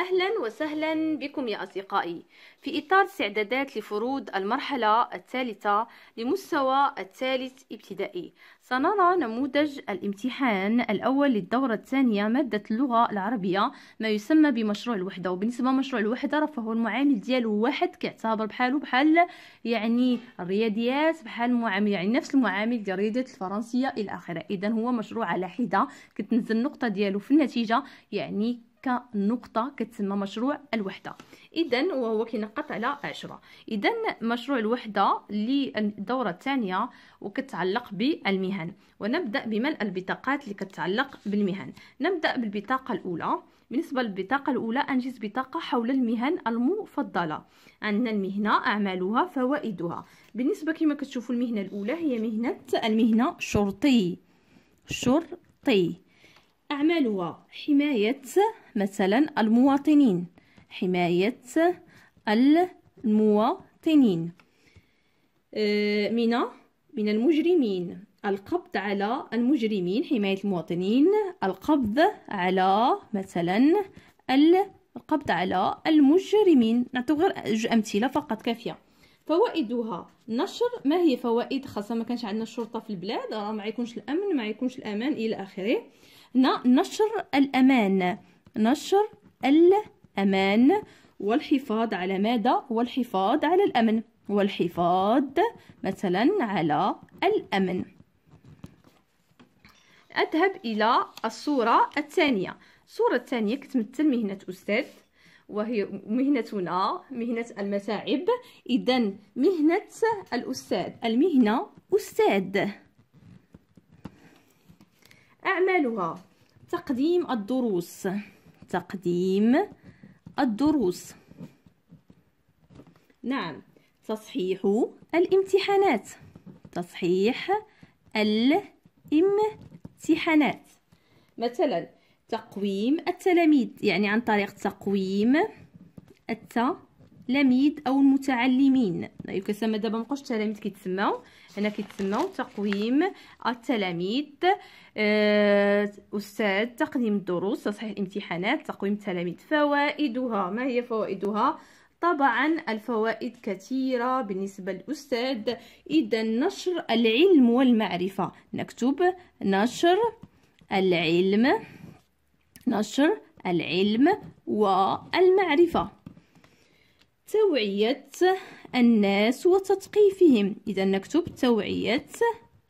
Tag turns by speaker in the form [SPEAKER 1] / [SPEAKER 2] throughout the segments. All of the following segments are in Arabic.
[SPEAKER 1] أهلا وسهلا بكم يا أصدقائي في إطار استعدادات لفروض المرحلة الثالثة لمستوى الثالث ابتدائي سنرى نموذج الامتحان الأول للدورة الثانية مادة اللغة العربية ما يسمى بمشروع الوحدة وبالنسبة لمشروع الوحدة فهو المعامل ديالو واحد كيعتبر بحالو بحال يعني الرياضيات بحال المعامل يعني نفس المعامل ديال الرياضيات الفرنسية إلى آخره إذا هو مشروع على حدة كتنزل النقطة ديالو في النتيجة يعني كنقطة كتسمى مشروع الوحدة إذا وهو كينقط على عشرة إذا مشروع الوحدة للدورة الثانية وكتعلق بالمهن ونبدأ بملء البطاقات اللي كتعلق بالمهن نبدأ بالبطاقة الأولى بالنسبة للبطاقة الأولى أنجز بطاقة حول المهن المفضلة عندنا المهنة أعمالها فوائدها بالنسبة كما كتشوفوا المهنة الأولى هي مهنة المهنة شرطي شرطي أعمالها حماية مثلا المواطنين حماية المواطنين آه، من من المجرمين القبض على المجرمين حماية المواطنين القبض على مثلا القبض على المجرمين نعطيو غير أمثلة فقط كافية فوائدها نشر ما هي فوائد خاصه ما كانش عندنا الشرطه في البلاد راه ما يكونش الامن ما يكونش الامان الى اخره هنا نشر الامان نشر الامان والحفاظ على ماذا والحفاظ على الامن والحفاظ مثلا على الامن اذهب الى الصوره الثانيه الصوره الثانيه كتمثل مهنه استاذ وهي مهنتنا مهنة المتاعب إذا مهنة الأستاذ المهنة أستاذ أعمالها تقديم الدروس تقديم الدروس نعم تصحيح الامتحانات تصحيح الامتحانات مثلا تقويم التلاميذ يعني عن طريق تقويم التلاميذ او المتعلمين كيسمى دابا مابقاوش التلاميذ كيتسماو هنا كيتسماو تقويم التلاميذ آه، استاذ تقديم الدروس تصحيح الامتحانات تقويم التلاميذ فوائدها ما هي فوائدها طبعا الفوائد كثيرة بالنسبة للأستاذ إذا نشر العلم والمعرفة نكتب نشر العلم نشر العلم والمعرفة توعية الناس وتثقيفهم إذا نكتب توعية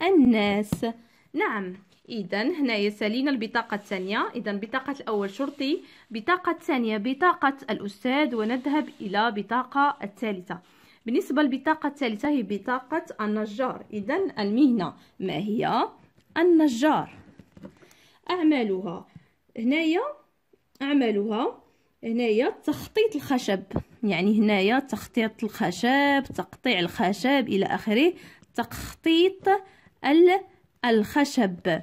[SPEAKER 1] الناس نعم إذا هنايا سالينا البطاقة الثانية إذا بطاقة الأول شرطي بطاقة الثانية بطاقة الأستاذ ونذهب إلى بطاقة الثالثة بالنسبة للبطاقة الثالثة هي بطاقة النجار إذا المهنة ما هي النجار أعمالها هنايا عملوها هنايا تخطيط الخشب يعني هنايا تخطيط الخشب تقطيع الخشب الى اخره تخطيط الخشب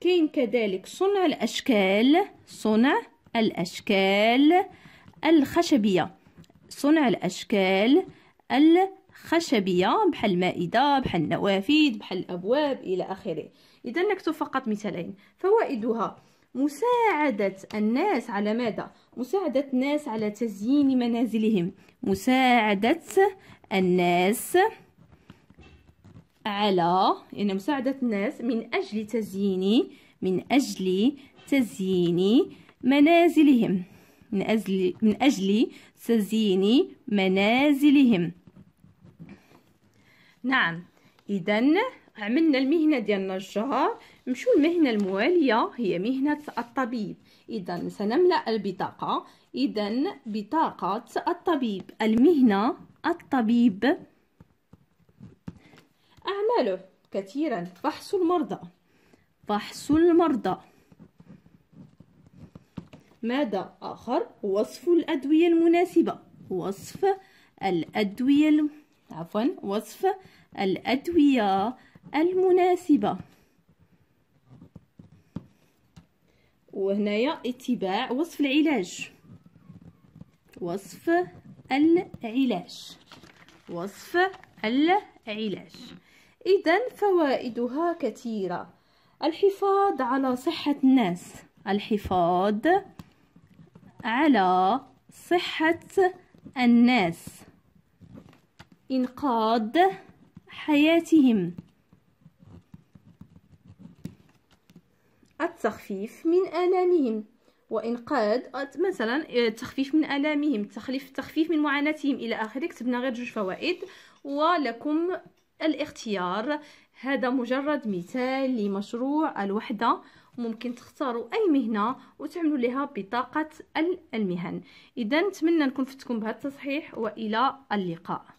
[SPEAKER 1] كاين كذلك صنع الاشكال صنع الاشكال الخشبيه صنع الاشكال الخشبيه بحال المائده بحال النوافذ بحال الابواب الى اخره اذا نكتب فقط مثالين فوائدها مساعدة الناس على ماذا؟ مساعدة الناس على تزيين منازلهم مساعدة الناس على يعني مساعدة الناس من أجل تزيين من أجل تزيين منازلهم من أجل من أجل تزيين منازلهم نعم اذا عملنا المهنه ديال النجار نمشيو المهنه المواليه هي مهنه الطبيب اذا سنملا البطاقه اذا بطاقه الطبيب المهنه الطبيب اعماله كثيرا فحص المرضى فحص المرضى ماذا آخر وصف الأدوية المناسبة وصف الأدوية المناسبة عفوا وصف الأدوية المناسبة وهنايا اتباع وصف العلاج وصف العلاج وصف العلاج إذا فوائدها كثيرة الحفاظ على صحة الناس الحفاظ على صحة الناس إنقاذ حياتهم التخفيف من آلامهم وإنقاذ مثلا التخفيف آه، من آلامهم تخفيف تخفيف من معاناتهم إلى آخره كتبنا غير جوج فوائد ولكم الاختيار هذا مجرد مثال لمشروع الوحدة ممكن تختاروا اي مهنه وتعملوا لها بطاقه المهن اذا نتمنى نكون فتكم بهذا التصحيح والى اللقاء